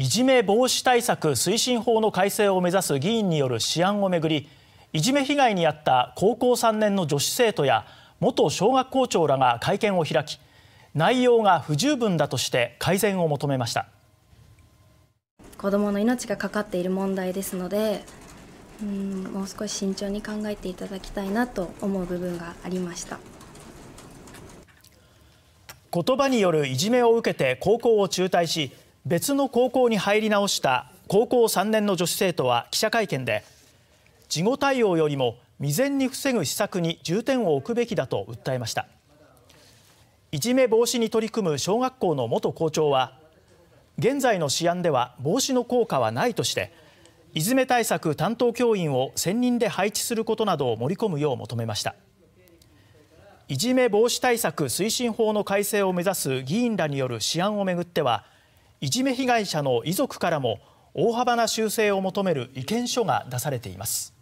いじめ防止対策推進法の改正を目指す議員による試案をめぐりいじめ被害に遭った高校3年の女子生徒や元小学校長らが会見を開き内容が不十分だとして改善を求めました子どもの命がかかっている問題ですのでうんもう少し慎重に考えていただきたいなと思う部分がありました言葉によるいじめを受けて高校を中退し別の高校に入り直した高校3年の女子生徒は記者会見で事後対応よりも未然に防ぐ施策に重点を置くべきだと訴えましたいじめ防止に取り組む小学校の元校長は現在の試案では防止の効果はないとしていじめ対策担当教員を専任で配置することなどを盛り込むよう求めましたいじめ防止対策推進法の改正を目指す議員らによる試案をめぐってはいじめ被害者の遺族からも大幅な修正を求める意見書が出されています。